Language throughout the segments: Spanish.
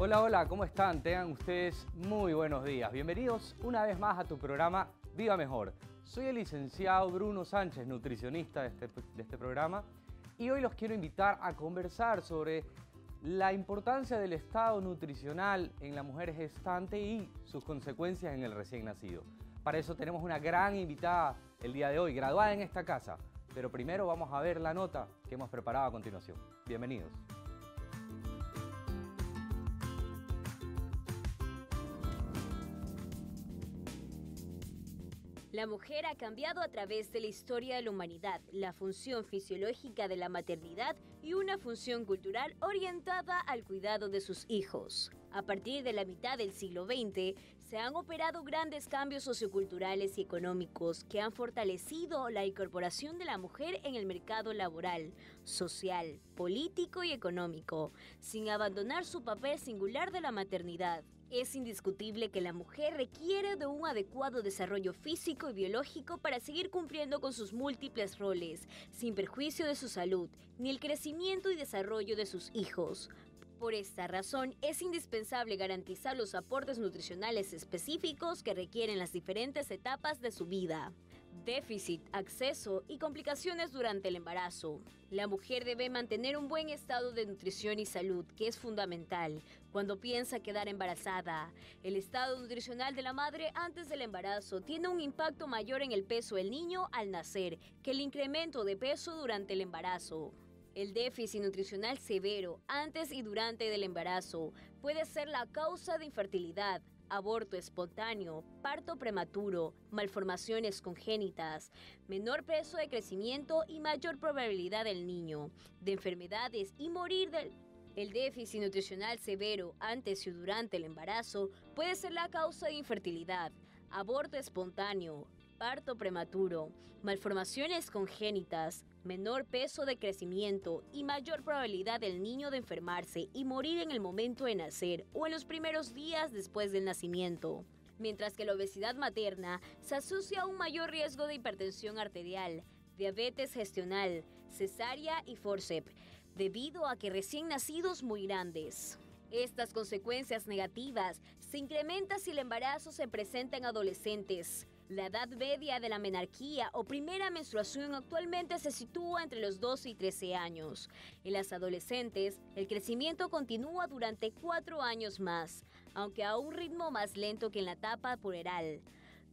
Hola, hola, ¿cómo están? Tengan ustedes muy buenos días. Bienvenidos una vez más a tu programa Viva Mejor. Soy el licenciado Bruno Sánchez, nutricionista este, de este, programa, y hoy los quiero invitar a conversar sobre la importancia del estado nutricional en la mujer gestante y sus consecuencias en el recién nacido. Para eso tenemos una gran invitada el día de hoy, graduada en esta casa. Pero primero vamos a ver la nota que hemos preparado a continuación. Bienvenidos. La mujer ha cambiado a través de la historia de la humanidad, la función fisiológica de la maternidad y una función cultural orientada al cuidado de sus hijos. A partir de la mitad del siglo XX, se han operado grandes cambios socioculturales y económicos que han fortalecido la incorporación de la mujer en el mercado laboral, social, político y económico, sin abandonar su papel singular de la maternidad. Es indiscutible que la mujer requiere de un adecuado desarrollo físico y biológico para seguir cumpliendo con sus múltiples roles, sin perjuicio de su salud, ni el crecimiento y desarrollo de sus hijos. Por esta razón, es indispensable garantizar los aportes nutricionales específicos que requieren las diferentes etapas de su vida déficit, acceso y complicaciones durante el embarazo. La mujer debe mantener un buen estado de nutrición y salud, que es fundamental cuando piensa quedar embarazada. El estado nutricional de la madre antes del embarazo tiene un impacto mayor en el peso del niño al nacer que el incremento de peso durante el embarazo. El déficit nutricional severo antes y durante del embarazo puede ser la causa de infertilidad, aborto espontáneo, parto prematuro, malformaciones congénitas, menor peso de crecimiento y mayor probabilidad del niño, de enfermedades y morir del... El déficit nutricional severo antes y durante el embarazo puede ser la causa de infertilidad, aborto espontáneo, parto prematuro, malformaciones congénitas, menor peso de crecimiento y mayor probabilidad del niño de enfermarse y morir en el momento de nacer o en los primeros días después del nacimiento. Mientras que la obesidad materna se asocia a un mayor riesgo de hipertensión arterial, diabetes gestional, cesárea y forceps, debido a que recién nacidos muy grandes. Estas consecuencias negativas se incrementan si el embarazo se presenta en adolescentes. La edad media de la menarquía o primera menstruación actualmente se sitúa entre los 12 y 13 años. En las adolescentes, el crecimiento continúa durante 4 años más, aunque a un ritmo más lento que en la etapa puberal.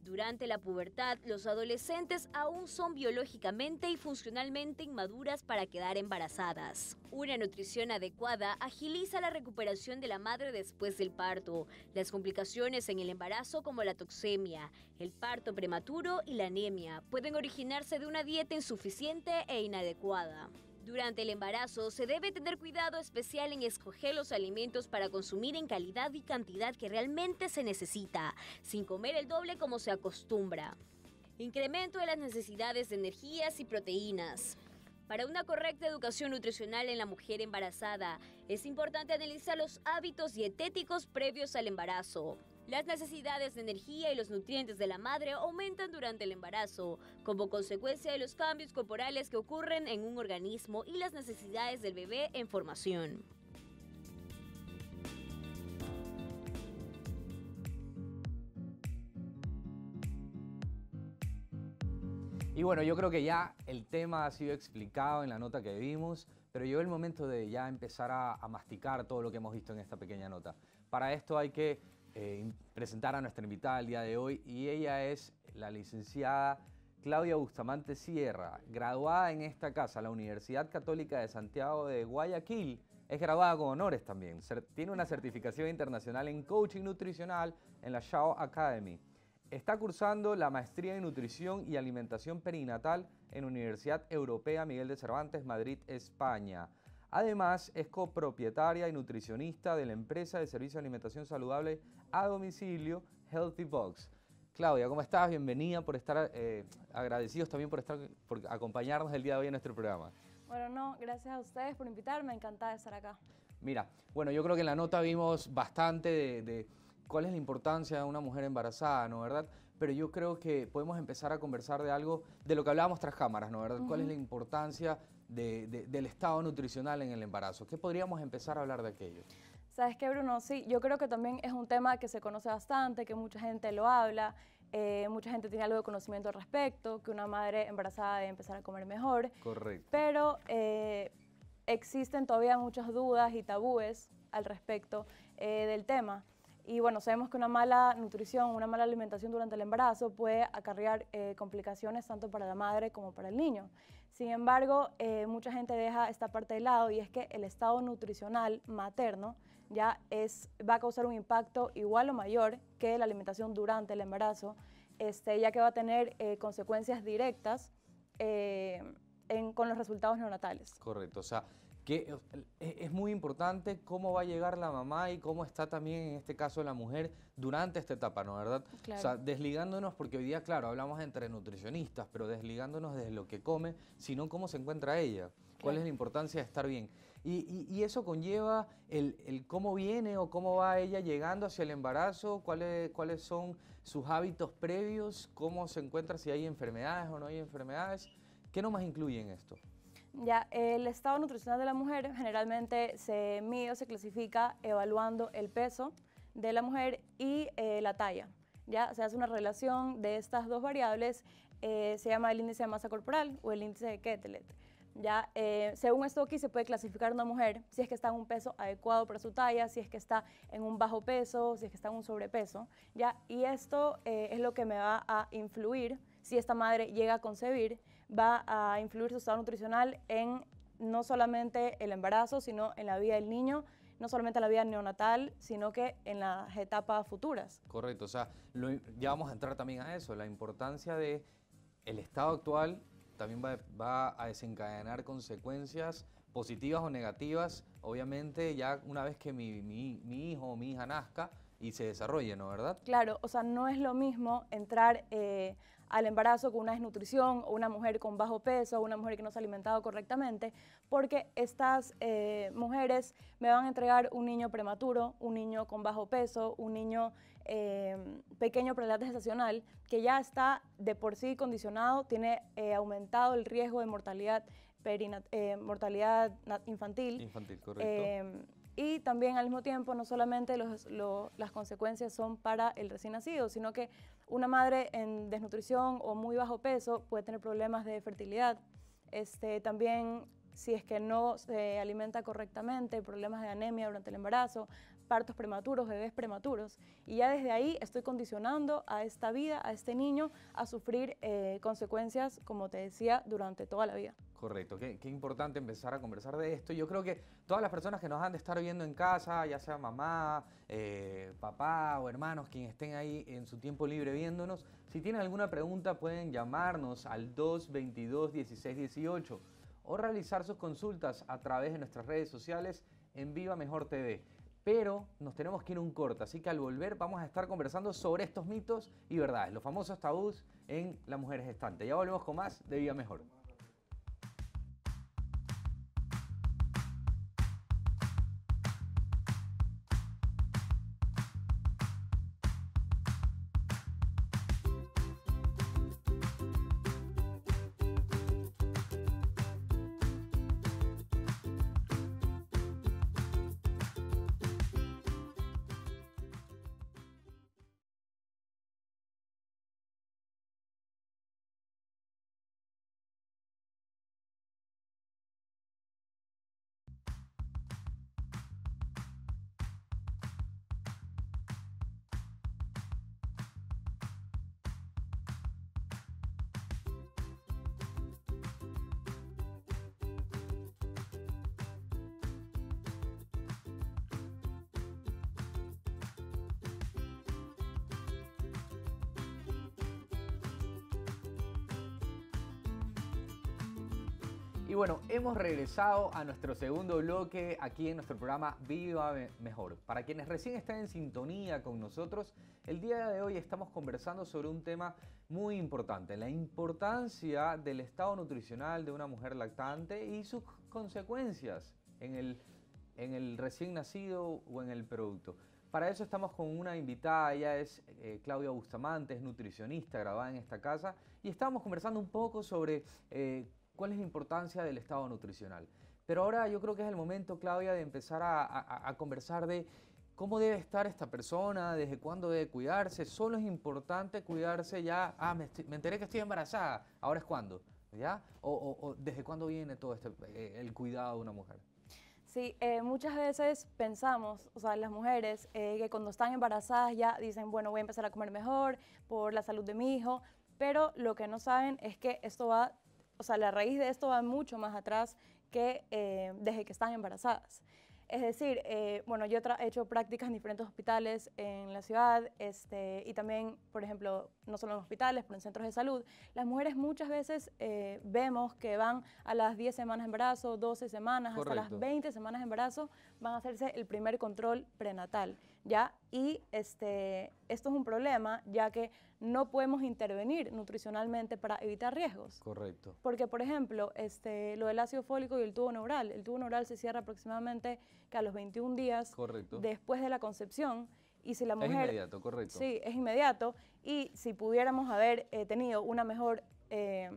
Durante la pubertad, los adolescentes aún son biológicamente y funcionalmente inmaduras para quedar embarazadas. Una nutrición adecuada agiliza la recuperación de la madre después del parto, las complicaciones en el embarazo como la toxemia, el parto prematuro y la anemia pueden originarse de una dieta insuficiente e inadecuada. Durante el embarazo se debe tener cuidado especial en escoger los alimentos para consumir en calidad y cantidad que realmente se necesita, sin comer el doble como se acostumbra. Incremento de las necesidades de energías y proteínas. Para una correcta educación nutricional en la mujer embarazada, es importante analizar los hábitos dietéticos previos al embarazo. Las necesidades de energía y los nutrientes de la madre aumentan durante el embarazo, como consecuencia de los cambios corporales que ocurren en un organismo y las necesidades del bebé en formación. Y bueno, yo creo que ya el tema ha sido explicado en la nota que vimos, pero llegó el momento de ya empezar a, a masticar todo lo que hemos visto en esta pequeña nota. Para esto hay que eh, presentar a nuestra invitada el día de hoy y ella es la licenciada Claudia Bustamante Sierra, graduada en esta casa, la Universidad Católica de Santiago de Guayaquil. Es graduada con honores también. Tiene una certificación internacional en coaching nutricional en la Shao Academy. Está cursando la maestría en nutrición y alimentación perinatal en Universidad Europea Miguel de Cervantes, Madrid, España. Además, es copropietaria y nutricionista de la empresa de servicio de alimentación saludable a domicilio Healthy Box. Claudia, ¿cómo estás? Bienvenida por estar, eh, agradecidos también por, estar, por acompañarnos el día de hoy en nuestro programa. Bueno, no, gracias a ustedes por invitarme, encantada de estar acá. Mira, bueno, yo creo que en la nota vimos bastante de, cuál es la importancia de una mujer embarazada, ¿no verdad? Pero yo creo que podemos empezar a conversar de algo de lo que hablábamos tras cámaras, ¿no verdad? ¿Cuál es la importancia del estado nutricional en el embarazo. ¿Qué podríamos empezar a hablar de aquello? Sabes qué, Bruno, sí, yo creo que también es un tema que se conoce bastante, que mucha gente lo habla, eh, mucha gente tiene algo de conocimiento al respecto, que una madre embarazada debe empezar a comer mejor. Correcto. Pero eh, existen todavía muchas dudas y tabúes al respecto eh, del tema. Y bueno, sabemos que una mala nutrición, una mala alimentación durante el embarazo puede acarrear complicaciones tanto para la madre como para el niño. Sin embargo, eh, mucha gente deja esta parte de lado y es que el estado nutricional materno ya es, va a causar un impacto igual o mayor que la alimentación durante el embarazo, este, ya que va a tener eh, consecuencias directas eh, con los resultados neonatales. Correcto, o sea, que e, es muy importante cómo va a llegar la mamá y cómo está también en este caso la mujer durante esta etapa, ¿no? ¿Verdad? O sea, desligándonos, porque hoy día, claro, hablamos entre nutricionistas, pero desligándonos desde lo que come, sino cómo se encuentra ella, cuál es la importancia de estar bien. Y, eso conlleva el, cómo viene o cómo va ella llegando hacia el embarazo, cuáles, cuáles son sus hábitos previos, cómo se encuentra, si hay enfermedades o no hay enfermedades. ¿Qué nomás incluye en esto? Ya, el estado nutricional de la mujer generalmente se mide o se clasifica evaluando el peso de la mujer y eh, la talla. Ya se hace una relación de estas dos variables, eh, se llama el índice de masa corporal o el índice de Ketelet. Ya, eh, según esto aquí se puede clasificar una mujer si es que está en un peso adecuado para su talla, si es que está en un bajo peso, si es que está en un sobrepeso. Ya, y esto es lo que me va a influir si esta madre llega a concebir va a influir su estado nutricional en no solamente el embarazo, sino en la vida del niño, no solamente en la vida neonatal, sino que en las etapas futuras. Correcto, o sea, ya vamos a entrar también a eso, la importancia de el estado actual también va, a desencadenar consecuencias positivas o negativas, obviamente ya una vez que mi, mi hijo o mi hija nazca, y se desarrolle, ¿no? ¿Verdad? Claro, o sea, no es lo mismo entrar eh, al embarazo con una desnutrición o una mujer con bajo peso una mujer que no se ha alimentado correctamente, porque estas eh, mujeres me van a entregar un niño prematuro, un niño con bajo peso, un niño eh, pequeño para edad gestacional, que ya está de por sí condicionado, tiene aumentado el riesgo de mortalidad, mortalidad infantil. Infantil, correcto y también al mismo tiempo, no solamente las consecuencias son para el recién nacido, sino que una madre en desnutrición o muy bajo peso puede tener problemas de fertilidad. Este, también si es que no se alimenta correctamente, problemas de anemia durante el embarazo, partos prematuros, bebés prematuros. Y ya desde ahí estoy condicionando a esta vida, a este niño, a sufrir eh, consecuencias, como te decía, durante toda la vida. Correcto, qué, importante empezar a conversar de esto. Yo creo que todas las personas que nos han de estar viendo en casa, ya sea mamá, eh, papá o hermanos, quien estén ahí en su tiempo libre viéndonos, si tienen alguna pregunta pueden llamarnos al 222-1618 o realizar sus consultas a través de nuestras redes sociales en Viva Mejor TV pero nos tenemos que ir un corte, así que al volver vamos a estar conversando sobre estos mitos y verdades, los famosos tabús en las mujeres gestantes. Ya volvemos con más de Vida Mejor. Y bueno, hemos regresado a nuestro segundo bloque aquí en nuestro programa Viva Mejor. Para quienes recién están en sintonía con nosotros, el día de hoy estamos conversando sobre un tema muy importante, la importancia del estado nutricional de una mujer lactante y sus consecuencias en el, en el recién nacido o en el producto. Para eso estamos con una invitada, ella es eh, Claudia Bustamante, es nutricionista, grabada en esta casa, y estamos conversando un poco sobre eh, cuál es la importancia del estado nutricional. Pero ahora yo creo que es el momento, Claudia, de empezar a, conversar de cómo debe estar esta persona, desde cuándo debe cuidarse. Solo es importante cuidarse ya, ah, me, enteré que estoy embarazada, ahora es cuándo, ¿ya? O, desde cuándo viene todo este, eh, el cuidado de una mujer. Sí, eh, muchas veces pensamos, o sea, las mujeres, eh, que cuando están embarazadas ya dicen, bueno, voy a empezar a comer mejor por la salud de mi hijo, pero lo que no saben es que esto va o sea, la raíz de esto va mucho más atrás que eh, desde que están embarazadas. Es decir, eh, bueno, yo he hecho prácticas en diferentes hospitales en la ciudad este, y también, por ejemplo, no solo en hospitales, pero en centros de salud. Las mujeres muchas veces eh, vemos que van a las 10 semanas de embarazo, 12 semanas, hasta las 20 semanas de embarazo, van a hacerse el primer control prenatal ¿ya? Y este, esto es un problema ya que no podemos intervenir nutricionalmente para evitar riesgos. Correcto. Porque, por ejemplo, este, lo del ácido fólico y el tubo neural. El tubo neural se cierra aproximadamente que a los 21 días después de la concepción. Y si la mujer, es inmediato, correcto. Sí, es inmediato. Y si pudiéramos haber eh, tenido una mejor... Eh,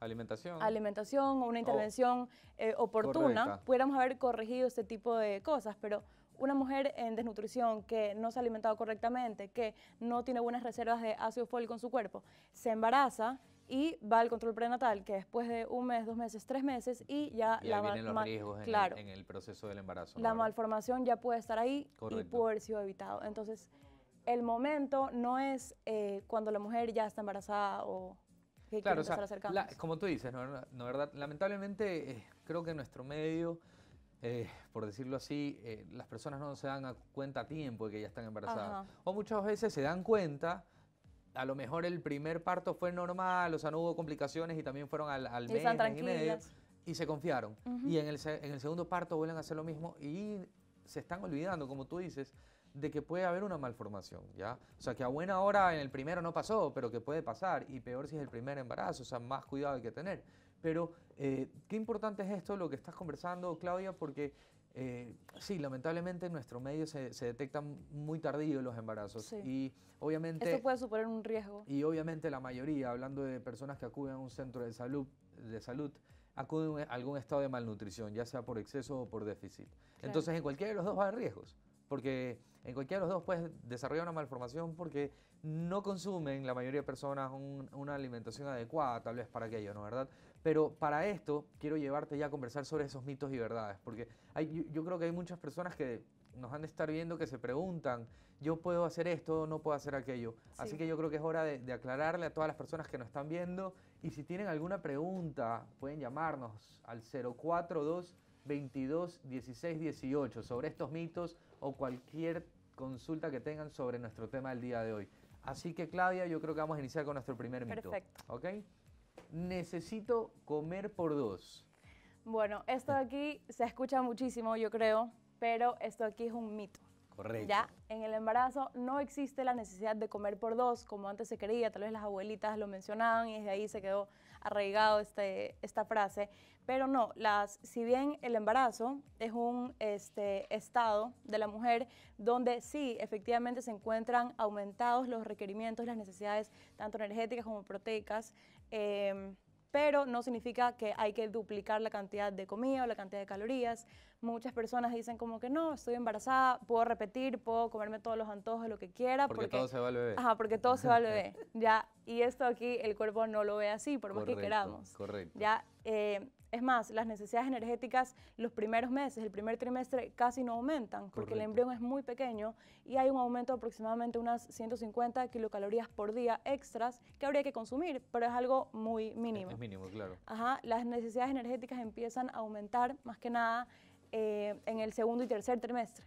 alimentación. Alimentación o una intervención eh, oportuna, pudiéramos haber corregido este tipo de cosas, pero una mujer en desnutrición que no se ha alimentado correctamente, que no tiene buenas reservas de ácido fólico en su cuerpo, se embaraza y va al control prenatal, que después de un mes, dos meses, tres meses, y ya la vienen claro, en, el, proceso del embarazo. La malformación ya puede estar ahí y puede haber sido evitado. Entonces, el momento no es eh, cuando la mujer ya está embarazada o que claro, o como tú dices, ¿no, verdad? Lamentablemente, eh, creo que nuestro medio eh, por decirlo así, eh, las personas no se dan cuenta a tiempo de que ya están embarazadas. O muchas veces se dan cuenta, a lo mejor el primer parto fue normal, o sea, no hubo complicaciones y también fueron al, al y y se confiaron. Y en el, en el segundo parto vuelven a hacer lo mismo y se están olvidando, como tú dices, de que puede haber una malformación, ¿ya? O sea, que a buena hora en el primero no pasó, pero que puede pasar, y peor si es el primer embarazo, o sea, más cuidado hay que tener. Pero eh, qué importante es esto, lo que estás conversando, Claudia, porque eh, sí, lamentablemente en nuestro medio se, detectan muy tardíos los embarazos. Y obviamente. Eso puede suponer un riesgo. Y obviamente la mayoría, hablando de personas que acuden a un centro de salud, de salud acuden a algún estado de malnutrición, ya sea por exceso o por déficit. Entonces, en cualquiera de los dos va a haber riesgos. Porque en cualquiera de los dos puedes desarrollar una malformación porque no consumen la mayoría de personas una alimentación adecuada, tal vez para aquello, ¿no? ¿Verdad? Pero para esto quiero llevarte ya a conversar sobre esos mitos y verdades, porque hay, yo creo que hay muchas personas que nos han de estar viendo que se preguntan, yo puedo hacer esto o no puedo hacer aquello. Así que yo creo que es hora de, aclararle a todas las personas que nos están viendo y si tienen alguna pregunta pueden llamarnos al 042 22 16 18 sobre estos mitos o cualquier consulta que tengan sobre nuestro tema del día de hoy. Así que Claudia, yo creo que vamos a iniciar con nuestro primer mito. Perfecto. ¿Ok? necesito comer por dos. Bueno, esto aquí se escucha muchísimo, yo creo, pero esto aquí es un mito. Correcto. Ya en el embarazo no existe la necesidad de comer por dos, como antes se creía, tal vez las abuelitas lo mencionaban y desde ahí se quedó arraigado este, esta frase. Pero no, las, si bien el embarazo es un este, estado de la mujer donde sí, efectivamente se encuentran aumentados los requerimientos, las necesidades tanto energéticas como proteicas, Em, pero no significa que hay que duplicar la cantidad de comida o la cantidad de calorías. Muchas personas dicen como que no, estoy embarazada, puedo repetir, puedo comerme todos los antojos, lo que quiera. Porque, todo se va al bebé. Ajá, porque todo se va al bebé. ya, y esto aquí el cuerpo no lo ve así, por más que queramos. Correcto. Ya, eh, es más, las necesidades energéticas los primeros meses, el primer trimestre, casi no aumentan porque el embrión es muy pequeño y hay un aumento de aproximadamente unas 150 kilocalorías por día extras que habría que consumir, pero es algo muy mínimo. Es mínimo, claro. Ajá, las necesidades energéticas empiezan a aumentar más que nada eh, en el segundo y tercer trimestre.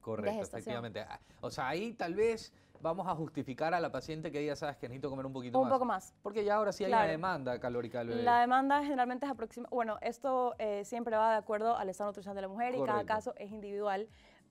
Correcto, efectivamente. Ah, o sea, ahí tal vez vamos a justificar a la paciente que ella sabes que necesito comer un poquito más. Un poco más. Porque ya ahora sí hay una demanda calórica del La demanda generalmente es aproximadamente... Bueno, esto eh, siempre va de acuerdo al estado nutricional de la mujer y cada caso es individual.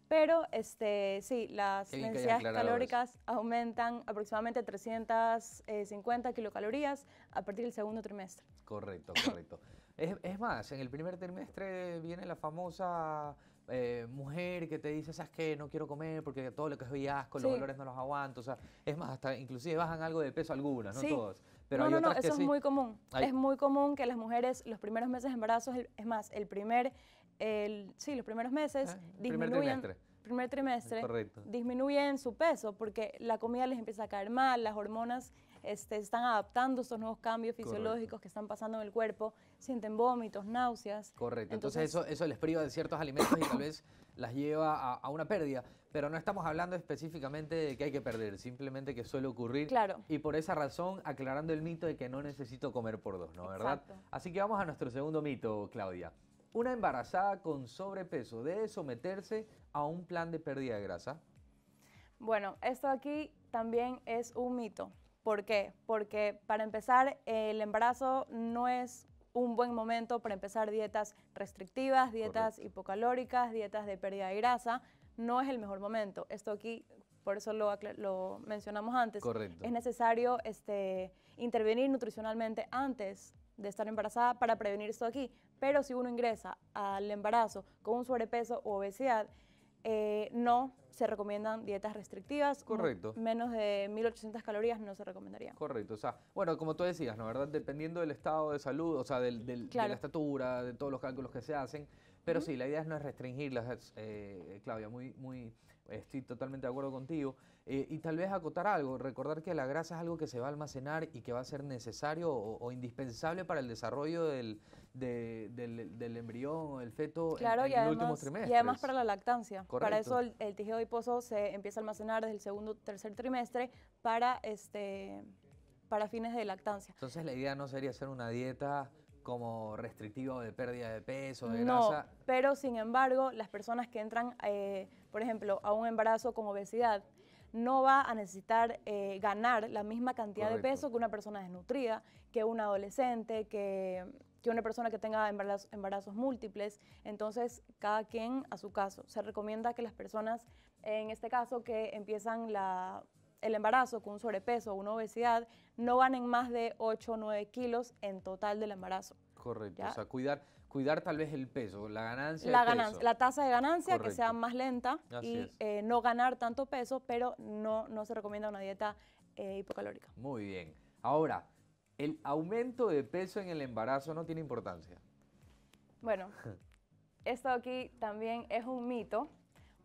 Pero este, sí, las necesidades calóricas aumentan aproximadamente 350 kilocalorías a partir del segundo trimestre. Correcto, correcto. es más, en el primer trimestre viene la famosa eh, mujer que te dice, ¿sabes qué? No quiero comer porque todo lo que es asco, los dolores no los aguanto. O sea, es más, hasta inclusive bajan algo de peso algunas, no Pero no, no, no, eso es muy común. Es muy común que las mujeres los primeros meses de embarazo, es más, el primer, el, sí, los primeros meses ah, Primer trimestre disminuyen su peso porque la comida les empieza a caer mal, las hormonas este, están adaptando estos nuevos cambios fisiológicos que están pasando en el cuerpo, sienten vómitos, náuseas. Correcto, entonces, eso, eso les priva de ciertos alimentos y tal vez las lleva a, una pérdida, pero no estamos hablando específicamente de que hay que perder, simplemente que suele ocurrir. Claro. Y por esa razón, aclarando el mito de que no necesito comer por dos, ¿no? ¿Verdad? Así que vamos a nuestro segundo mito, Claudia. ¿Una embarazada con sobrepeso debe someterse a un plan de pérdida de grasa? Bueno, esto aquí también es un mito. ¿Por qué? Porque para empezar, el embarazo no es un buen momento para empezar dietas restrictivas, dietas hipocalóricas, dietas de pérdida de grasa. No es el mejor momento. Esto aquí, por eso lo, mencionamos antes. Correcto. Es necesario este, intervenir nutricionalmente antes de estar embarazada para prevenir esto aquí. Pero si uno ingresa al embarazo con un sobrepeso o obesidad, eh, no se recomiendan dietas restrictivas. Correcto. Menos de 1.800 calorías no se recomendaría. Correcto. O sea, bueno, como tú decías, ¿no? ¿Verdad? Dependiendo del estado de salud, o sea, del, de la estatura, de todos los cálculos que se hacen. Pero sí, la idea es no restringirlas, eh, Claudia, muy, muy, estoy totalmente de acuerdo contigo. Eh, y tal vez acotar algo, recordar que la grasa es algo que se va a almacenar y que va a ser necesario o, indispensable para el desarrollo del, embrión o del feto en, además, el último trimestre. Y además para la lactancia. Para eso el, tejido adiposo se empieza a almacenar desde el segundo tercer trimestre para, este, para fines de lactancia. Entonces la idea no sería hacer una dieta como restrictiva de pérdida de peso, de no, Pero sin embargo, las personas que entran, eh, por ejemplo, a un embarazo con obesidad, no va a necesitar eh, ganar la misma cantidad de peso que una persona desnutrida, que un adolescente, que, una persona que tenga embarazos múltiples. Entonces, cada quien a su caso. Se recomienda que las personas, en este caso, que empiezan la el embarazo con un sobrepeso o una obesidad no ganen más de 8 o 9 kilos en total del embarazo. Correcto, o sea, cuidar, cuidar tal vez el peso, la ganancia. La, la tasa de ganancia que sea más lenta y eh, no ganar tanto peso, pero no, no se recomienda una dieta eh, hipocalórica. Muy bien. Ahora, ¿el aumento de peso en el embarazo no tiene importancia? Bueno, esto aquí también es un mito.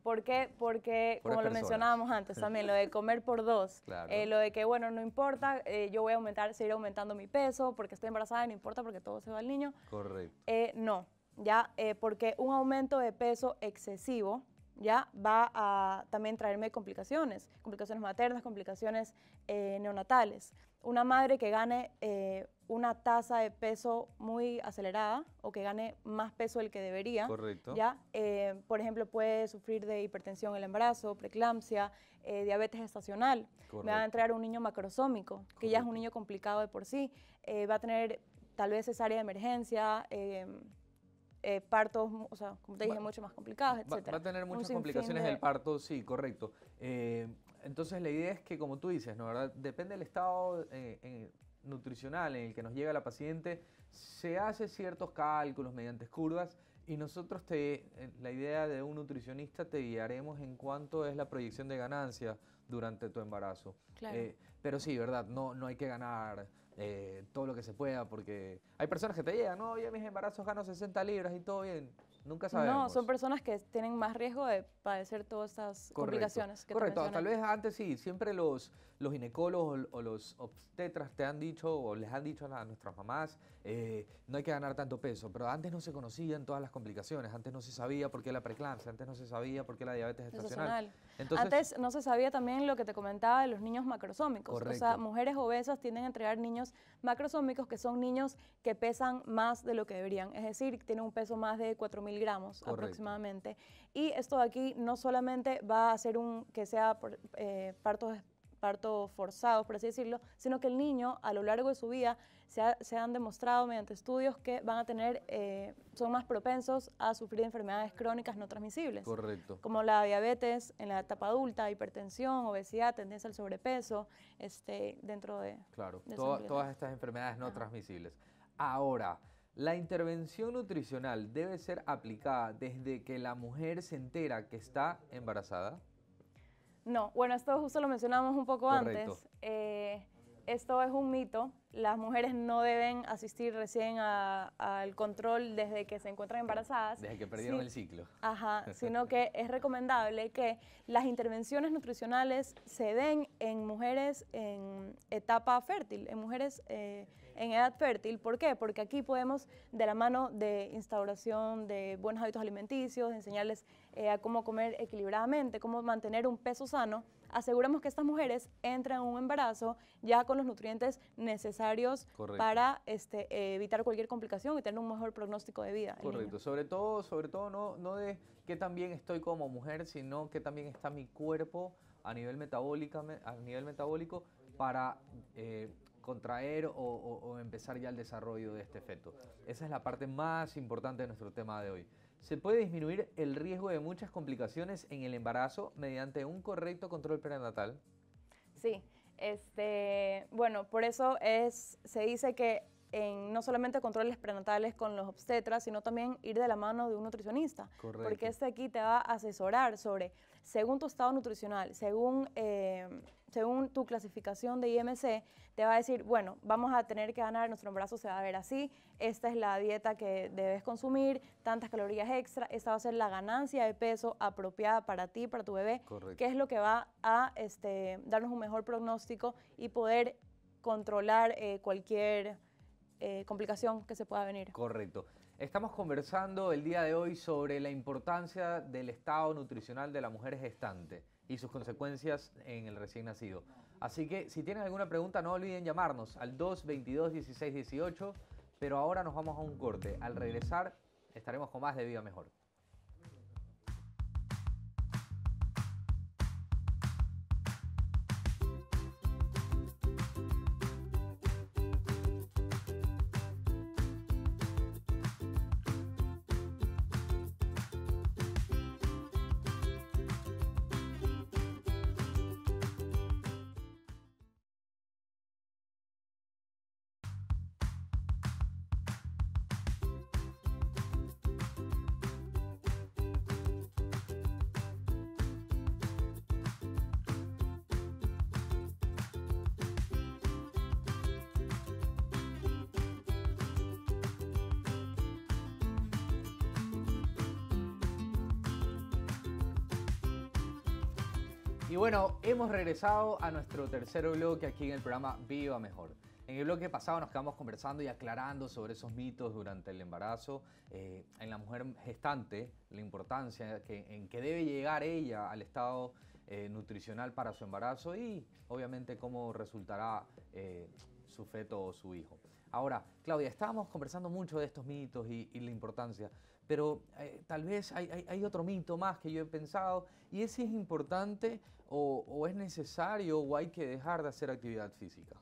¿Por qué? Porque, como lo mencionábamos antes también, lo de comer por dos, eh, lo de que, bueno, no importa, eh, yo voy a aumentar, seguir aumentando mi peso porque estoy embarazada, no importa porque todo se va al niño. Correcto. Eh, no, ya, porque un aumento de peso excesivo ya va a también traerme complicaciones, complicaciones maternas, complicaciones eh, neonatales. Una madre que gane eh, una tasa de peso muy acelerada o que gane más peso del que debería, ya, eh, por ejemplo, puede sufrir de hipertensión en el embarazo, preeclampsia, diabetes estacional. Me va a entrar un niño macrosómico, que ya es un niño complicado de por sí. va a tener tal vez cesárea de emergencia eh, partos, o sea, como te dije, mucho más complicados, etc. Va, a tener muchas complicaciones el parto, sí, correcto. Eh, entonces la idea es que, como tú dices, ¿no? Depende del estado eh, nutricional en el que nos llega la paciente, se hace ciertos cálculos mediante curvas y nosotros te, la idea de un nutricionista te guiaremos en cuanto es la proyección de ganancia durante tu embarazo. Claro. Pero sí, verdad, no, no hay que ganar eh, todo lo que se pueda porque hay personas que te llegan, no, oye mis embarazos ganan 60 libras y todo bien. Nunca sabemos. No, son personas que tienen más riesgo de padecer todas estas complicaciones que Correcto, tal vez antes sí, siempre los, los ginecólogos o, los obstetras te han dicho o les han dicho a, nuestras mamás, eh, no hay que ganar tanto peso, pero antes no se conocían todas las complicaciones, antes no se sabía por qué la preclancia, antes no se sabía por qué la diabetes gestacional. Entonces, antes no se sabía también lo que te comentaba de los niños macrosómicos o sea, mujeres obesas tienden a entregar niños macrosómicos, que son niños que pesan más de lo que deberían. Es decir, tienen un peso más de 4.000 gramos aproximadamente. Y esto aquí no solamente va a ser un, que sea eh, partos partos forzados, por así decirlo, sino que el niño a lo largo de su vida se, han demostrado mediante estudios que van a tener, eh, son más propensos a sufrir enfermedades crónicas no transmisibles. Correcto. Como la diabetes en la etapa adulta, hipertensión, obesidad, tendencia al sobrepeso, este, dentro de... Claro, todas estas enfermedades no transmisibles. Ahora, la intervención nutricional debe ser aplicada desde que la mujer se entera que está embarazada. No, bueno, esto justo lo mencionamos un poco antes. Eh, esto es un mito las mujeres no deben asistir recién al control desde que se encuentran embarazadas. Desde que perdieron el ciclo. Ajá, sino que es recomendable que las intervenciones nutricionales se den en mujeres en etapa fértil, en mujeres eh, en edad fértil. ¿Por qué? Porque aquí podemos, de la mano de instauración de buenos hábitos alimenticios, enseñarles eh, a cómo comer equilibradamente, cómo mantener un peso sano, aseguramos que estas mujeres entren en un embarazo ya con los nutrientes necesarios para este, eh, evitar cualquier complicación y tener un mejor pronóstico de vida. Correcto, sobre todo, sobre todo no, no de que también estoy como mujer, sino que también está mi cuerpo a nivel, a nivel metabólico para eh, contraer o, o, empezar ya el desarrollo de este efecto. Esa es la parte más importante de nuestro tema de hoy. Se puede disminuir el riesgo de muchas complicaciones en el embarazo mediante un correcto control prenatal. Sí, este, bueno, por eso es, se dice que en no solamente controles prenatales con los obstetras, sino también ir de la mano de un nutricionista. Porque este aquí te va a asesorar sobre, según tu estado nutricional, según eh, según tu clasificación de IMC, te va a decir, bueno, vamos a tener que ganar, nuestro brazo se va a ver así, esta es la dieta que debes consumir, tantas calorías extra, esta va a ser la ganancia de peso apropiada para ti, para tu bebé, Correcto. que es lo que va a este, darnos un mejor pronóstico y poder controlar eh, cualquier eh, complicación que se pueda venir. Correcto. Estamos conversando el día de hoy sobre la importancia del estado nutricional de la mujer gestante y sus consecuencias en el recién nacido. Así que si tienen alguna pregunta no olviden llamarnos al 222 16 18, pero ahora nos vamos a un corte. Al regresar estaremos con más de vida Mejor. Hemos regresado a nuestro tercer bloque aquí en el programa Viva Mejor. En el bloque pasado nos quedamos conversando y aclarando sobre esos mitos durante el embarazo, eh, en la mujer gestante, la importancia que, en que debe llegar ella al estado eh, nutricional para su embarazo y obviamente cómo resultará eh, su feto o su hijo. Ahora, Claudia, estábamos conversando mucho de estos mitos y la importancia, pero eh, tal vez hay, otro mito más que yo he pensado y es si es importante o, es necesario o hay que dejar de hacer actividad física.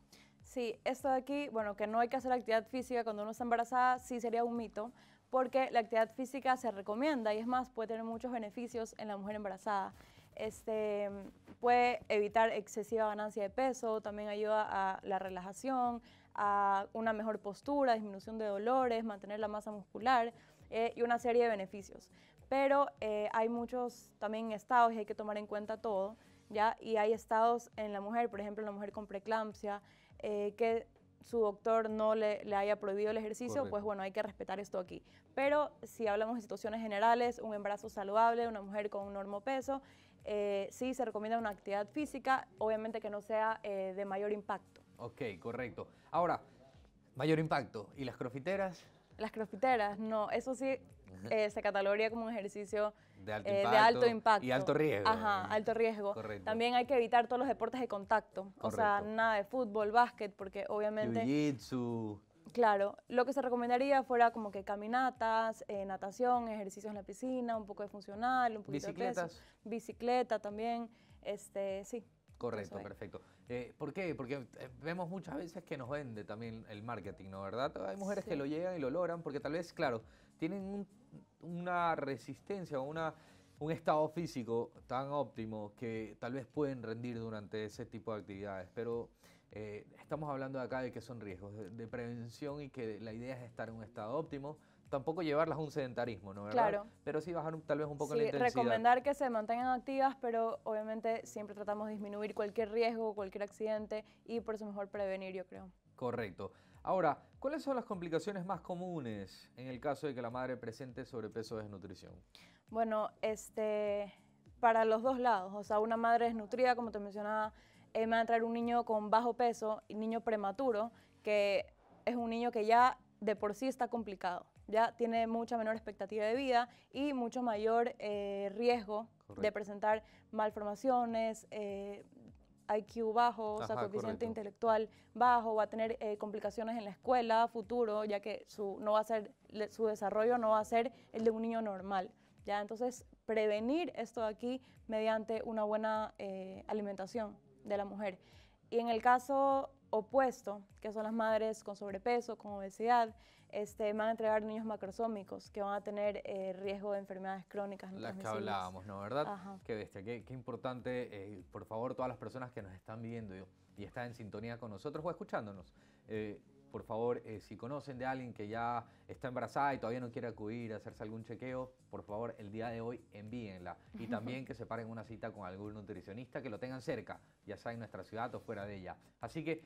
Sí, esto de aquí, bueno, que no hay que hacer actividad física cuando uno está embarazada, sí sería un mito, porque la actividad física se recomienda y es más, puede tener muchos beneficios en la mujer embarazada. Este, puede evitar excesiva ganancia de peso, también ayuda a la relajación, a una mejor postura, disminución de dolores, mantener la masa muscular. Eh, y una serie de beneficios. Pero eh, hay muchos también estados y hay que tomar en cuenta todo, ¿ya? Y hay estados en la mujer, por ejemplo, la mujer con preeclampsia, eh, que su doctor no le, haya prohibido el ejercicio, pues bueno, hay que respetar esto aquí. Pero si hablamos de situaciones generales, un embarazo saludable, una mujer con un normopeso, peso, sí se recomienda una actividad física, obviamente que no sea de mayor impacto. Ok, correcto. Ahora, mayor impacto. ¿Y las crofiteras? Las crossfiteras, no, eso sí eh, se catalogaría como un ejercicio de alto, eh, impacto, Y alto riesgo. Ajá, alto riesgo. También hay que evitar todos los deportes de contacto, o sea, nada de fútbol, básquet, porque obviamente... Jiu-jitsu. Claro, lo que se recomendaría fuera como que caminatas, eh, natación, ejercicios en la piscina, un poco de funcional, un poquito de Bicicleta también, este, sí. Correcto, perfecto. Eh, ¿Por qué? Porque eh, vemos muchas veces que nos vende también el marketing, ¿no? ¿Verdad? Hay mujeres que lo llegan y lo logran porque tal vez, claro, tienen una resistencia o un estado físico tan óptimo que tal vez pueden rendir durante ese tipo de actividades, pero... Eh, estamos hablando acá de que son riesgos de, prevención y que la idea es estar en un estado óptimo tampoco llevarlas a un sedentarismo, ¿no? Claro. Pero sí bajar tal vez un poco la intensidad. recomendar que se mantengan activas, pero obviamente siempre tratamos de disminuir cualquier riesgo, cualquier accidente y por eso mejor prevenir, yo creo. Correcto. Ahora, ¿cuáles son las complicaciones más comunes en el caso de que la madre presente sobrepeso o desnutrición? Bueno, este, para los dos lados, o sea, una madre desnutrida, como te mencionaba, eh, me va a traer un niño con bajo peso, un niño prematuro, que es un niño que ya de por sí está complicado ya tiene mucha menor expectativa de vida y mucho mayor eh, riesgo de presentar malformaciones, eh, IQ bajo, o sea, coeficiente intelectual bajo, va a tener eh, complicaciones en la escuela, futuro, ya que su, no va a ser, su desarrollo no va a ser el de un niño normal. ¿ya? Entonces, prevenir esto aquí mediante una buena alimentación de la mujer. Y en el caso opuesto, que son las madres con sobrepeso, con obesidad, este, van a entregar niños macrosómicos que van a tener eh, riesgo de enfermedades crónicas. las que hablábamos, ¿no? ¿Verdad? Ajá. Qué bestia, qué, importante. Eh, por favor, todas las personas que nos están viendo y están en sintonía con nosotros o escuchándonos, eh, por favor, si conocen de alguien que ya está embarazada y todavía no quiere acudir a hacerse algún chequeo, por favor, el día de hoy envíenla. Y también que se paren una cita con algún nutricionista que lo tengan cerca, ya sea en nuestra ciudad o fuera de ella. Así que,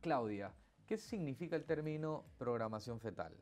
Claudia, ¿Qué significa el término programación fetal?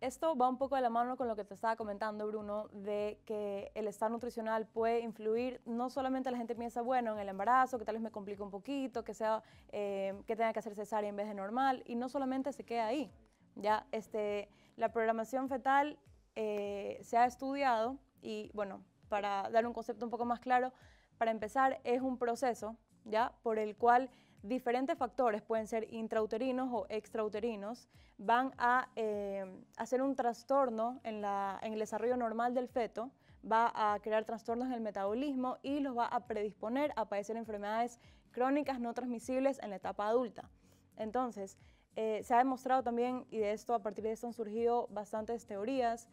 Esto va un poco de la mano con lo que te estaba comentando, Bruno, de que el estado nutricional puede influir, no solamente la gente piensa, bueno, en el embarazo, que tal vez me complica un poquito, que, sea, eh, que tenga que hacer cesárea en vez de normal, y no solamente se queda ahí. Ya, este, la programación fetal eh, se ha estudiado y, bueno, para dar un concepto un poco más claro, para empezar, es un proceso, ¿ya?, por el cual diferentes factores, pueden ser intrauterinos o extrauterinos, van a eh, hacer un trastorno en, la, en el desarrollo normal del feto, va a crear trastornos en el metabolismo y los va a predisponer a padecer enfermedades crónicas no transmisibles en la etapa adulta. Entonces, eh, se ha demostrado también, y de esto a partir de esto han surgido bastantes teorías,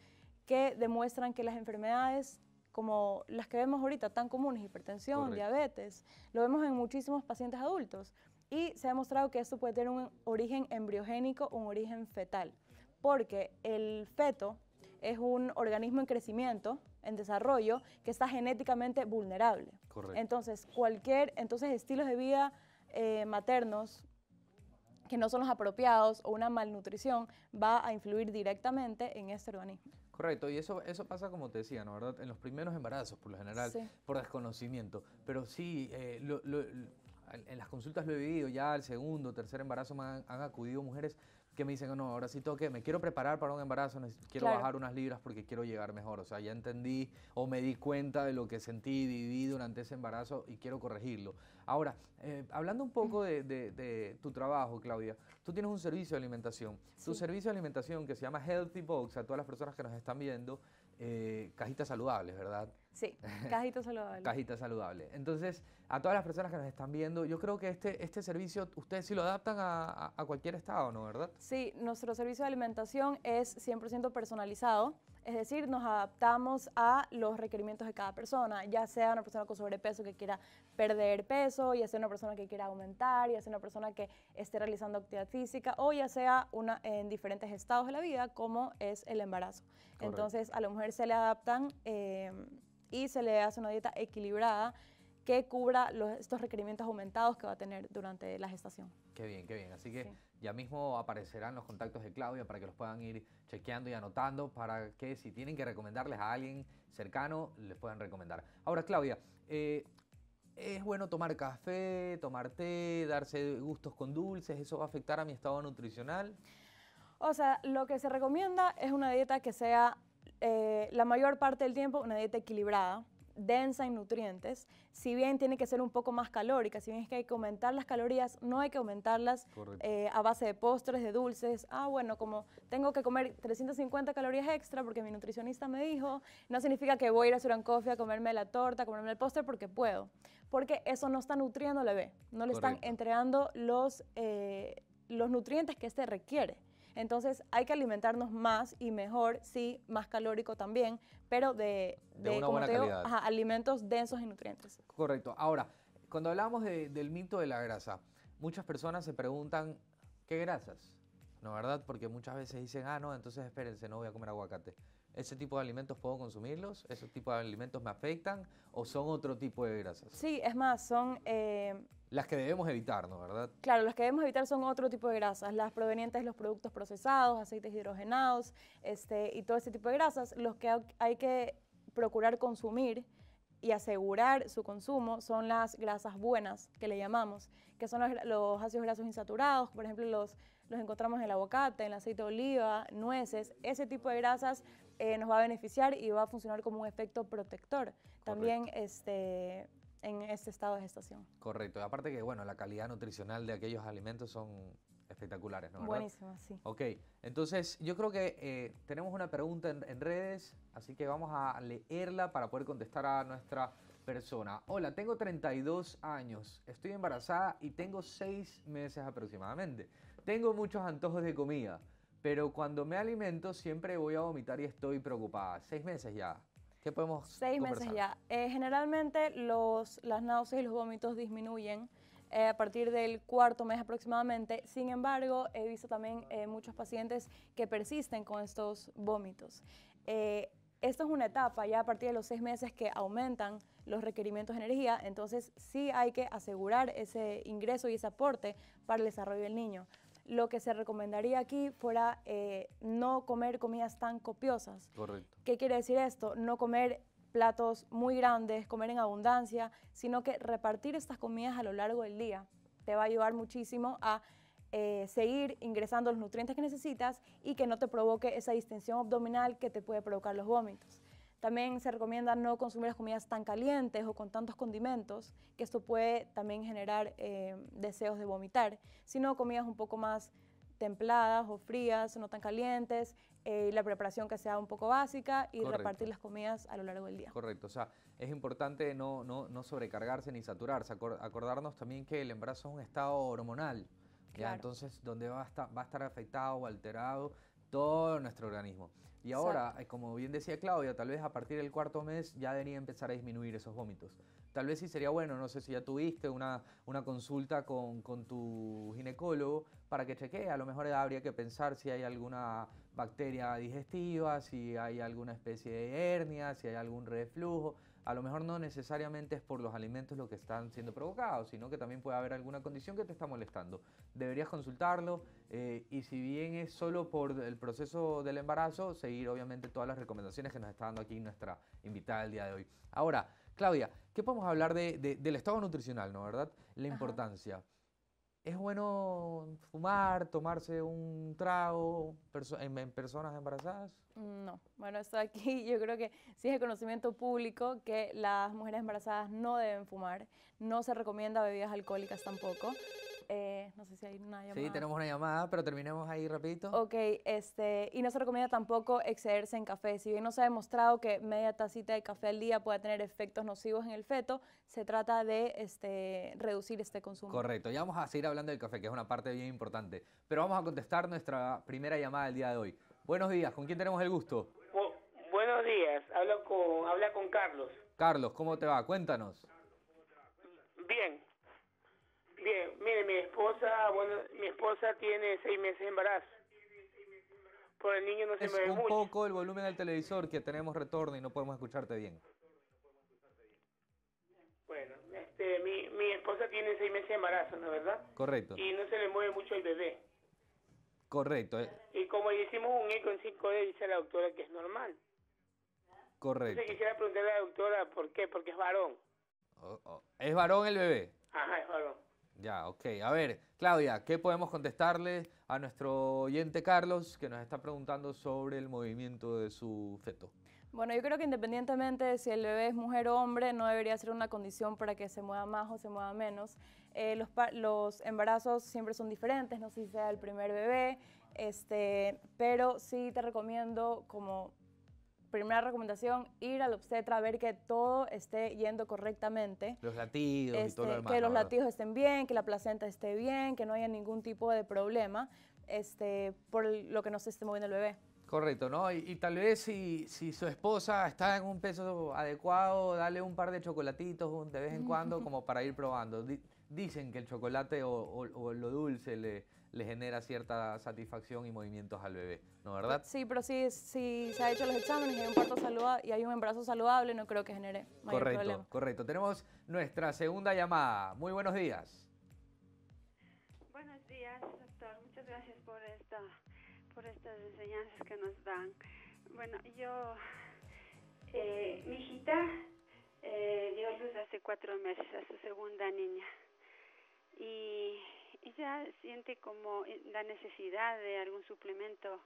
que demuestran que las enfermedades como las que vemos ahorita tan comunes, hipertensión, diabetes, lo vemos en muchísimos pacientes adultos. Y se ha demostrado que esto puede tener un origen embriogénico, un origen fetal, porque el feto es un organismo en crecimiento, en desarrollo, que está genéticamente vulnerable. Entonces, cualquier, entonces estilos de vida eh, maternos que no son los apropiados o una malnutrición va a influir directamente en este organismo. Correcto, y eso, eso pasa como te decía, ¿no? ¿verdad? En los primeros embarazos, por lo general, por desconocimiento. Pero sí, eh, en las consultas lo he vivido, ya al segundo, tercer embarazo han acudido mujeres me dicen, no, ahora sí toque me quiero preparar para un embarazo, quiero bajar unas libras porque quiero llegar mejor. O sea, ya entendí o me di cuenta de lo que sentí, viví durante ese embarazo y quiero corregirlo. Ahora, eh, hablando un poco de, tu trabajo, Claudia, tú tienes un servicio de alimentación. Tu servicio de alimentación que se llama Healthy Box, a todas las personas que nos están viendo, eh, cajitas saludables, ¿verdad? Sí, cajita saludable. cajita saludable. Entonces, a todas las personas que nos están viendo, yo creo que este, este servicio, ustedes sí lo adaptan a, cualquier estado, ¿no? ¿Verdad? Sí, nuestro servicio de alimentación es 100% personalizado, es decir, nos adaptamos a los requerimientos de cada persona, ya sea una persona con sobrepeso que quiera perder peso, ya sea una persona que quiera aumentar, ya sea una persona que esté realizando actividad física o ya sea una en diferentes estados de la vida, como es el embarazo. Entonces, a la mujer se le adaptan... Eh, y se le hace una dieta equilibrada que cubra estos requerimientos aumentados que va a tener durante la gestación. Qué bien, qué bien. Así que ya mismo aparecerán los contactos de Claudia para que los puedan ir chequeando y anotando para que si tienen que recomendarles a alguien cercano, les puedan recomendar. Ahora, Claudia, eh, es bueno tomar café, tomar té, darse gustos con dulces, ¿eso va a afectar a mi estado nutricional? O sea, lo que se recomienda es una dieta que sea eh, la mayor parte del tiempo una dieta equilibrada, densa en nutrientes, si bien tiene que ser un poco más calórica, si bien es que hay que aumentar las calorías, no hay que aumentarlas eh, a base de postres, de dulces, ah bueno, como tengo que comer 350 calorías extra porque mi nutricionista me dijo, no significa que voy a ir a Suran a comerme la torta, a comerme el postre porque puedo, porque eso no está nutriendo al bebé, no le están entregando los, eh, los nutrientes que este requiere. Entonces hay que alimentarnos más y mejor, sí, más calórico también, pero de, de, como alimentos densos y nutrientes. Correcto. Ahora, cuando hablamos del mito de la grasa, muchas personas se preguntan, ¿qué grasas? ¿No verdad? Porque muchas veces dicen, ah, no, entonces espérense, no voy a comer aguacate. ¿Ese tipo de alimentos puedo consumirlos? ¿Ese tipo de alimentos me afectan? ¿O son otro tipo de grasas? Sí, es más, son... Eh, las que debemos evitar, ¿no? ¿Verdad? Claro, las que debemos evitar son otro tipo de grasas, las provenientes de los productos procesados, aceites hidrogenados este, y todo ese tipo de grasas. Los que hay que procurar consumir y asegurar su consumo son las grasas buenas, que le llamamos, que son los, ácidos grasos insaturados, por ejemplo, los, los encontramos en el aguacate, en el aceite de oliva, nueces, ese tipo de grasas eh, nos va a beneficiar y va a funcionar como un efecto protector también este, en este estado de gestación. Correcto. aparte que, bueno, la calidad nutricional de aquellos alimentos son espectaculares, ¿no? sí. Ok, entonces yo creo que eh, tenemos una pregunta en, en redes, así que vamos a leerla para poder contestar a nuestra persona. Hola, tengo 32 años, estoy embarazada y tengo 6 meses aproximadamente. Tengo muchos antojos de comida. Pero cuando me alimento siempre voy a vomitar y estoy preocupada. Seis meses ya. ¿Qué podemos Seis meses ya. Eh, generalmente los, las náuseas y los vómitos disminuyen eh, a partir del cuarto mes aproximadamente. Sin embargo, he visto también eh, muchos pacientes que persisten con estos vómitos. Esto es una etapa ya a partir de los seis meses que aumentan los requerimientos de energía, entonces sí hay que asegurar ese ingreso y ese aporte para el desarrollo del niño lo que se recomendaría aquí fuera eh, no comer comidas tan copiosas. Correcto. ¿Qué quiere decir esto? No comer platos muy grandes, comer en abundancia, sino que repartir estas comidas a lo largo del día te va a ayudar muchísimo a eh, seguir ingresando los nutrientes que necesitas y que no te provoque esa distensión abdominal que te puede provocar los vómitos. También se recomienda no consumir las comidas tan calientes o con tantos condimentos, que esto puede también generar eh, deseos de vomitar, sino comidas un poco más templadas o frías, no tan calientes, eh, y la preparación que sea un poco básica y repartir las comidas a lo largo del día. Correcto, o sea, es importante no, sobrecargarse ni saturarse, acordarnos también que el embarazo es un estado hormonal, entonces donde va a estar afectado o alterado todo nuestro organismo. Y ahora, eh, como bien decía Claudia, tal vez a partir del cuarto mes ya debería empezar a disminuir esos vómitos. Tal vez sí sería bueno, no sé si ya tuviste una, consulta con, con, tu ginecólogo para que chequee. A lo mejor habría que pensar si hay alguna bacteria digestiva, si hay alguna especie de hernia, si hay algún reflujo a lo mejor no necesariamente es por los alimentos lo que están siendo provocados, sino que también puede haber alguna condición que te está molestando. Deberías consultarlo eh, y si bien es solo por el proceso del embarazo, seguir obviamente todas las recomendaciones que nos está dando aquí nuestra invitada el día de hoy. Ahora, Claudia, ¿qué podemos hablar del estado nutricional, no verdad? La importancia. ¿Es bueno fumar, tomarse un trago en personas embarazadas? No, bueno, esto aquí yo creo que sí es el conocimiento público que las mujeres embarazadas no deben fumar, no se recomienda bebidas alcohólicas tampoco. Eh, no sé si hay una llamada. Sí, tenemos una llamada, pero terminemos ahí rapidito. Ok, este, y no se recomienda tampoco excederse en café. Si bien no se ha demostrado que media tacita de café al día pueda tener efectos nocivos en el feto, se trata de este, reducir este consumo. Correcto, ya vamos a seguir hablando del café, que es una parte bien importante, pero vamos a contestar nuestra primera llamada del día de hoy. Buenos días, ¿con quién tenemos el gusto? buenos días, con, habla con Carlos. Carlos, ¿cómo te va? Cuéntanos. Bien, bien, mire, mi esposa, bueno, mi esposa tiene seis meses de embarazo. Por el niño no se es un poco el volumen del televisor que tenemos retorno y no podemos escucharte bien. Bueno, este, mi, mi esposa tiene seis meses de embarazo, ¿no es verdad? Correcto. Y no se le mueve mucho el bebé. Correcto. Eh. Y como hicimos un eco en cinco d dice la doctora que es normal. Correcto. Entonces quisiera preguntarle a la doctora por qué, porque es varón. Oh, oh. ¿Es varón el bebé? Ajá, es varón. Ya, ok. A ver, Claudia, ¿qué podemos contestarle a nuestro oyente Carlos que nos está preguntando sobre el movimiento de su feto? Bueno, yo creo que independientemente de si el bebé es mujer o hombre, no debería ser una condición para que se mueva más o se mueva menos. Eh, los, embarazos siempre son diferentes, no sé si sea el primer bebé, este, pero sí te recomiendo como primera recomendación, ir al obstetra a ver que todo esté yendo correctamente. Los latidos y todo lo este, demás. Que los latidos estén bien, que la placenta esté bien, que no haya ningún tipo de problema este, por lo que no se esté moviendo el bebé. Correcto, ¿no? Y, y tal vez si, si, su esposa está en un peso adecuado, dale un par de chocolatitos de vez en cuando como para ir probando. dicen que el chocolate o, lo dulce le, le, genera cierta satisfacción y movimientos al bebé, ¿no verdad? Sí, pero si, si se ha hecho los exámenes y hay un parto y hay un embarazo saludable, no creo que genere mayor Correcto, correcto. Tenemos nuestra segunda llamada. Muy buenos días. estas enseñanzas que nos dan. Bueno, yo, eh, mi hijita eh, dio luz hace cuatro meses a su segunda niña y ella siente como la necesidad de algún suplemento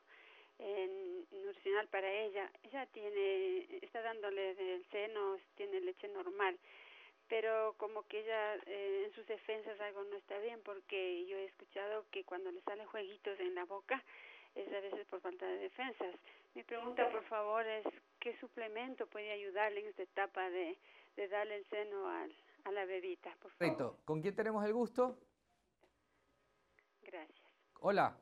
en nutricional para ella. Ella tiene, está dándole del seno, tiene leche normal, pero como que ella eh, en sus defensas algo no está bien porque yo he escuchado que cuando le salen jueguitos en la boca, es a veces por falta de defensas. Mi pregunta, por favor, es qué suplemento puede ayudarle en esta etapa de, darle el seno al, a la bebita, por favor. Perfecto. ¿Con quién tenemos el gusto? Gracias. Hola.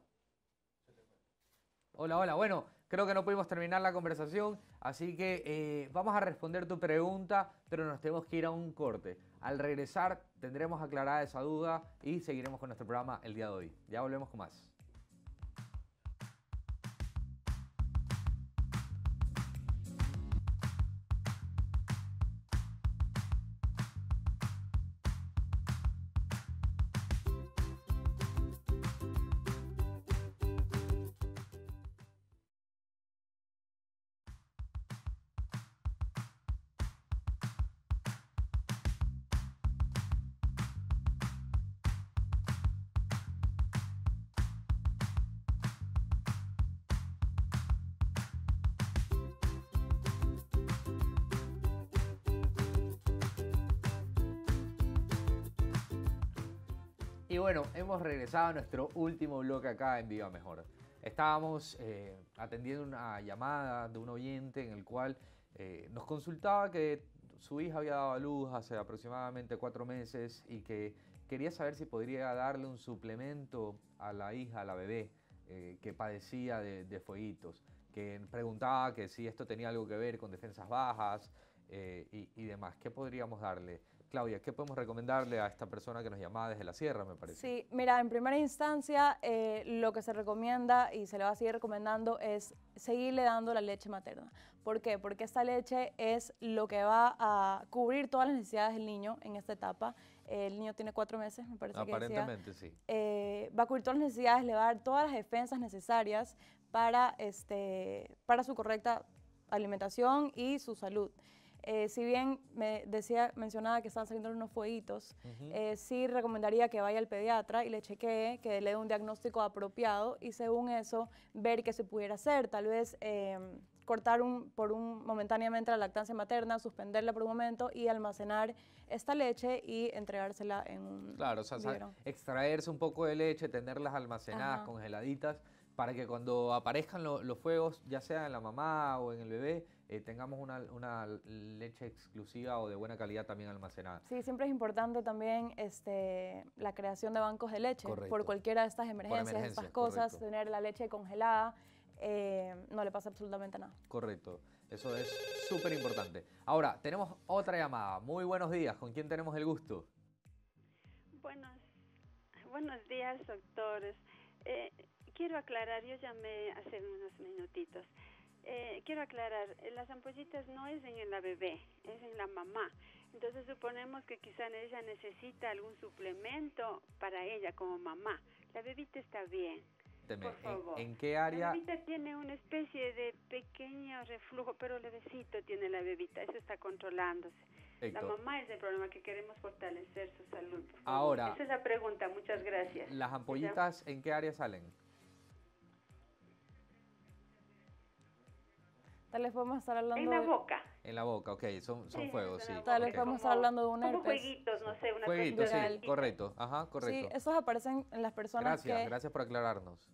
Hola, hola. Bueno, creo que no pudimos terminar la conversación, así que eh, vamos a responder tu pregunta, pero nos tenemos que ir a un corte. Al regresar tendremos aclarada esa duda y seguiremos con nuestro programa el día de hoy. Ya volvemos con más. Y bueno, hemos regresado a nuestro último bloque acá en Viva Mejor. Estábamos eh, atendiendo una llamada de un oyente en el cual eh, nos consultaba que su hija había dado a luz hace aproximadamente cuatro meses y que quería saber si podría darle un suplemento a la hija, a la bebé, eh, que padecía de, de fueguitos, que preguntaba que si esto tenía algo que ver con defensas bajas y, demás. ¿Qué podríamos darle? Claudia, ¿qué podemos recomendarle a esta persona que nos llamaba desde la sierra, me parece? Sí, mira, en primera instancia eh, lo que se recomienda y se le va a seguir recomendando es seguirle dando la leche materna. ¿Por qué? Porque esta leche es lo que va a cubrir todas las necesidades del niño en esta etapa. El niño tiene cuatro meses, me parece Aparentemente, que sí. Eh, va a cubrir todas las necesidades, le va a dar todas las defensas necesarias para, este, para su correcta alimentación y su salud. Eh, si bien me decía, mencionaba que estaban saliendo unos fueguitos, eh, sí recomendaría que vaya al pediatra y le chequee, que le dé un diagnóstico apropiado y según eso ver qué se pudiera hacer. Tal vez em, cortar por un momentáneamente la lactancia materna, suspenderla por un momento y almacenar esta leche y entregársela en un Claro, o sea, extraerse un poco de leche, tenerlas almacenadas, congeladitas, para que cuando aparezcan los fuegos, ya sea en la mamá o en el bebé, eh, tengamos una, una, leche exclusiva o de buena calidad también almacenada. Sí, siempre es importante también este, la creación de bancos de leche por cualquiera de estas emergencias, estas cosas, tener la leche congelada. Eh, no le pasa absolutamente nada. Correcto, eso es súper importante. Ahora, tenemos otra llamada. Muy buenos días, ¿con quién tenemos el gusto? Buenos, buenos días, doctores. Eh, quiero aclarar, yo llamé hace unos minutitos. Eh, quiero aclarar, eh, las ampollitas no es en la bebé, es en la mamá. Entonces suponemos que quizá ella necesita algún suplemento para ella como mamá. La bebita está bien. Por favor. ¿En, qué área? La bebita tiene una especie de pequeño reflujo, pero levecito tiene la bebita, eso está controlándose. La mamá es el problema que queremos fortalecer su salud. Ahora. Esa es la pregunta, muchas gracias. ¿Las ampollitas en qué área salen? Tal vez podemos estar hablando. En la boca. En la boca, ok, son, son fuegos, sí. Tal vez podemos estar hablando de un herpes. Como jueguitos, no sé, una Jueguitos, sí, correcto. Ajá, correcto. Sí, esos aparecen en las personas. Gracias, que... gracias por aclararnos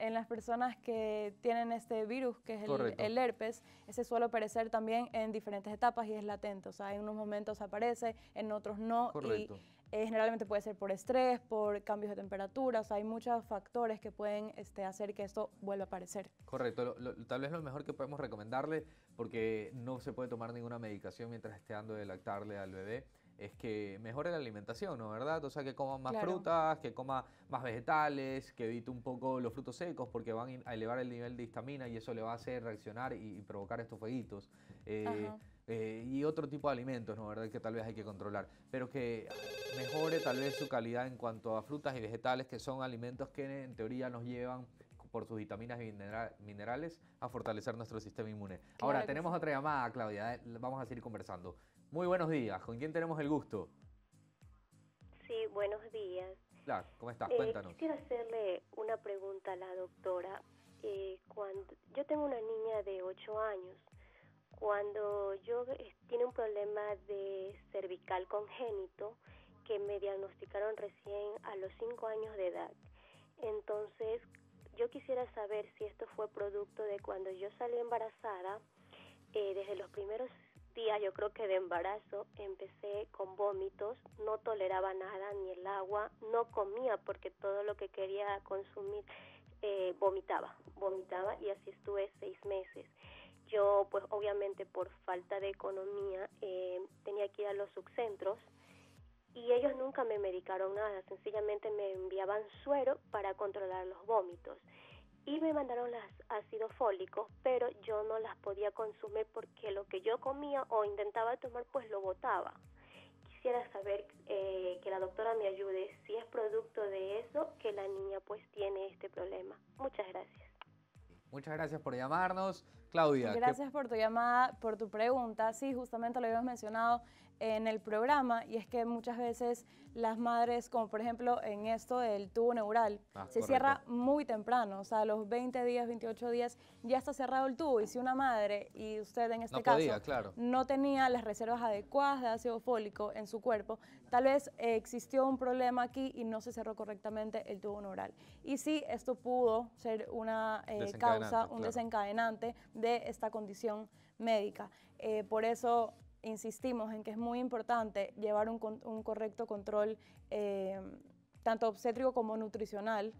en las personas que tienen este virus, que es el, herpes, ese suele aparecer también en diferentes etapas y es latente. O sea, en unos momentos aparece, en otros no. Correcto. Eh, generalmente puede ser por estrés, por cambios de temperaturas, hay muchos factores que pueden este, hacer que esto vuelva a aparecer. Correcto, tal vez lo mejor que podemos recomendarle, porque no se puede tomar ninguna medicación mientras esté dando de lactarle al bebé, es que mejore la alimentación, ¿no? ¿Verdad? O sea, que coma más frutas, que coma más vegetales, que evite un poco los frutos secos porque van a elevar el nivel de histamina y eso le va a hacer reaccionar y, provocar estos fueguitos. Eh, eh, y otro tipo de alimentos, ¿no? ¿Verdad? Que tal vez hay que controlar, pero que mejore tal vez su calidad en cuanto a frutas y vegetales, que son alimentos que en teoría nos llevan por sus vitaminas y minerales a fortalecer nuestro sistema inmune. Ahora tenemos otra llamada, Claudia, eh, vamos a seguir conversando. Muy buenos días, ¿con quién tenemos el gusto? Sí, buenos días. Claro, ¿cómo estás? Eh, Cuéntanos. Quisiera hacerle una pregunta a la doctora. yo tengo una niña de 8 años cuando yo eh, tiene un problema de cervical congénito que me diagnosticaron recién a los 5 años de edad. Entonces, yo quisiera saber si esto fue producto de cuando yo salí embarazada, eh, desde los primeros días yo creo que de embarazo empecé con vómitos, no toleraba nada, ni el agua, no comía porque todo lo que quería consumir eh, vomitaba, vomitaba y así estuve seis meses yo pues obviamente por falta de economía eh, tenía que ir a los subcentros y ellos nunca me medicaron nada, sencillamente me enviaban suero para controlar los vómitos y me mandaron los ácidos fólicos, pero yo no las podía consumir porque lo que yo comía o intentaba tomar pues lo botaba. Quisiera saber eh, que la doctora me ayude si es producto de eso que la niña pues tiene este problema. Muchas gracias. Muchas gracias por llamarnos. Claudia. Gracias por tu llamada, por tu pregunta. Sí, justamente lo habíamos mencionado en el programa y es que muchas veces las madres, como por ejemplo en esto del tubo neural, ah, se cierra muy temprano, o sea, a los 20 días, 28 días ya está cerrado el tubo y si una madre, y usted en este caso, no tenía las reservas adecuadas de ácido fólico en su cuerpo, tal vez eh, existió un problema aquí y no se cerró correctamente el tubo neural. Y sí, esto pudo ser una eh, causa, un desencadenante de esta condición médica. Eh, por eso insistimos en que es muy importante llevar un, correcto control eh, tanto obstétrico como nutricional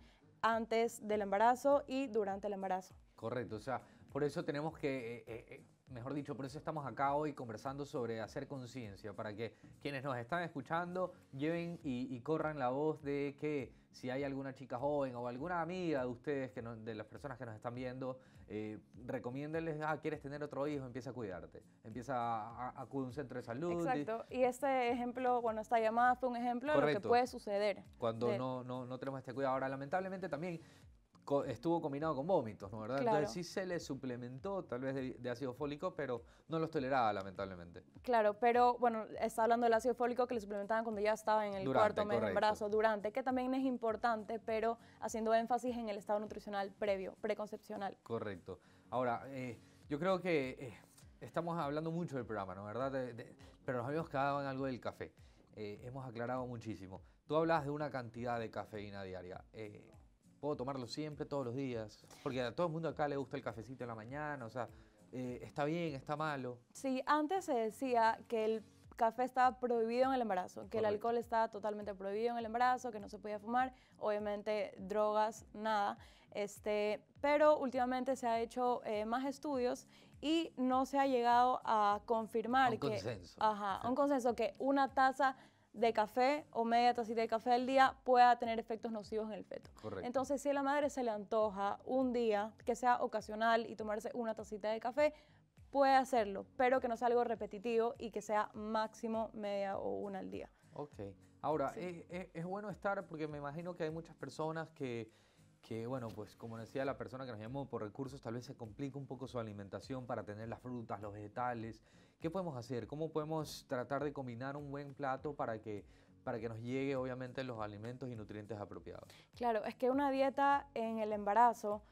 antes del embarazo y durante el embarazo. Correcto, o sea, por eso tenemos que eh, mejor dicho, por eso estamos acá hoy conversando sobre hacer conciencia, para que quienes nos están escuchando lleven y, corran la voz de que si hay alguna chica joven o alguna amiga de ustedes, que de las personas que nos están viendo, eh, recomiéndenles, ah, quieres tener otro hijo, empieza a cuidarte, empieza a acudir a un centro de salud. Exacto, y este ejemplo, cuando esta llamada fue un ejemplo de lo que puede suceder. Cuando no, no, no tenemos este cuidado. Ahora, lamentablemente también estuvo combinado con vómitos, ¿no verdad? Entonces sí se le suplementó tal vez de, ácido fólico, pero no los toleraba lamentablemente. Claro, pero bueno, está hablando del ácido fólico que le suplementaban cuando ya estaba en el cuarto mes de embarazo, durante, que también es importante, pero haciendo énfasis en el estado nutricional previo, preconcepcional. Correcto. Ahora, eh, yo creo que eh, estamos hablando mucho del programa, ¿no verdad? pero nos habíamos quedado en algo del café. Eh, hemos aclarado muchísimo. Tú hablas de una cantidad de cafeína diaria puedo tomarlo siempre, todos los días. Porque a todo el mundo acá le gusta el cafecito en la mañana, o sea, eh, está bien, está malo. Sí, antes se decía que el café estaba prohibido en el embarazo, que el alcohol estaba totalmente prohibido en el embarazo, que no se podía fumar, obviamente drogas, nada. Este, pero últimamente se ha hecho eh, más estudios y no se ha llegado a confirmar un consenso. Ajá, un consenso que una taza de café o media tacita de café al día pueda tener efectos nocivos en el feto. Correcto. Entonces, si a la madre se le antoja un día que sea ocasional y tomarse una tacita de café, puede hacerlo, pero que no sea algo repetitivo y que sea máximo media o una al día. Ok. Ahora, es bueno estar, porque me imagino que hay muchas personas que que bueno, pues como decía la persona que nos llamó por recursos, tal vez se complica un poco su alimentación para tener las frutas, los vegetales. ¿Qué podemos hacer? ¿Cómo podemos tratar de combinar un buen plato para que para que nos llegue obviamente los alimentos y nutrientes apropiados. Claro, es que una dieta en el embarazo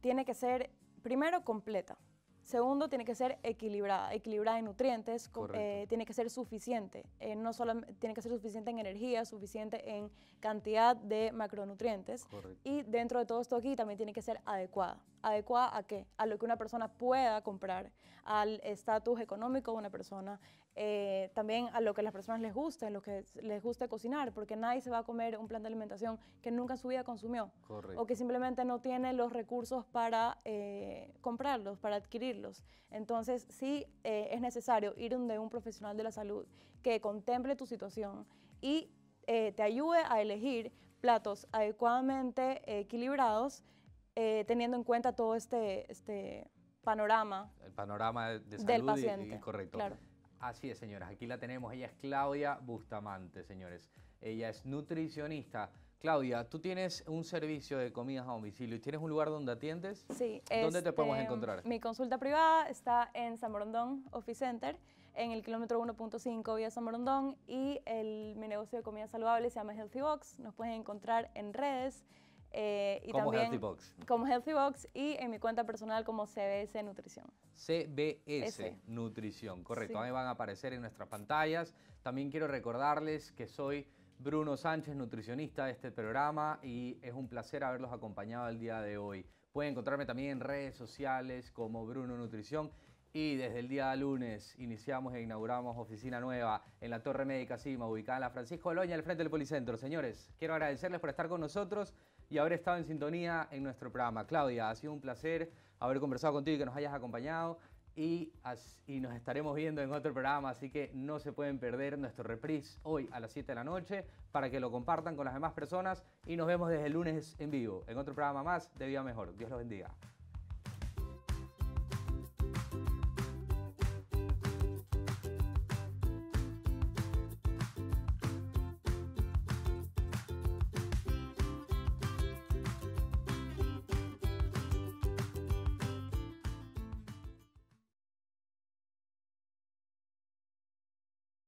tiene que ser primero completa, Segundo, tiene que ser equilibrada, equilibrada en nutrientes, eh, tiene que ser suficiente, eh, no solo tiene que ser suficiente en energía, suficiente en cantidad de macronutrientes. Y dentro de todo esto aquí también tiene que ser adecuada. ¿Adecuada a qué? A lo que una persona pueda comprar, al estatus económico de una persona, eh, también a lo que las personas les gusta, a lo que les gusta cocinar, porque nadie se va a comer un plan de alimentación que nunca en su vida consumió o que simplemente no tiene los recursos para eh, comprarlos, para adquirirlos. Entonces sí eh, es necesario ir donde un profesional de la salud que contemple tu situación y te ayude a elegir platos adecuadamente equilibrados, teniendo en cuenta todo este, este panorama. El panorama salud del paciente. Y, correcto. Así es, señoras, aquí la tenemos. Ella es Claudia Bustamante, señores. Ella es nutricionista. Claudia, tú tienes un servicio de comidas a domicilio y tienes un lugar donde atiendes. Sí. ¿Dónde te podemos este, encontrar? Mi consulta privada está en San Office Center, en el kilómetro 1.5 vía San y el, mi negocio de comida saludable se llama Healthy Box. Nos pueden encontrar en redes eh, como también, Healthy Box. Como Healthy Box y en mi cuenta personal como CBS Nutrición. CBS Nutrición, correcto. Ahí van a aparecer en nuestras pantallas. También quiero recordarles que soy Bruno Sánchez, nutricionista de este programa y es un placer haberlos acompañado el día de hoy. Pueden encontrarme también en redes sociales como Bruno Nutrición. Y desde el día de lunes iniciamos e inauguramos oficina nueva en la Torre Médica Cima, ubicada en la Francisco Loña, al frente del Policentro. Señores, quiero agradecerles por estar con nosotros y haber estado en sintonía en nuestro programa. Claudia, ha sido un placer haber conversado contigo y que nos hayas acompañado. Y, y, nos estaremos viendo en otro programa, así que no se pueden perder nuestro reprise hoy a las 7 de la noche para que lo compartan con las demás personas y nos vemos desde el lunes en vivo en otro programa más de Vida Mejor. Dios los bendiga.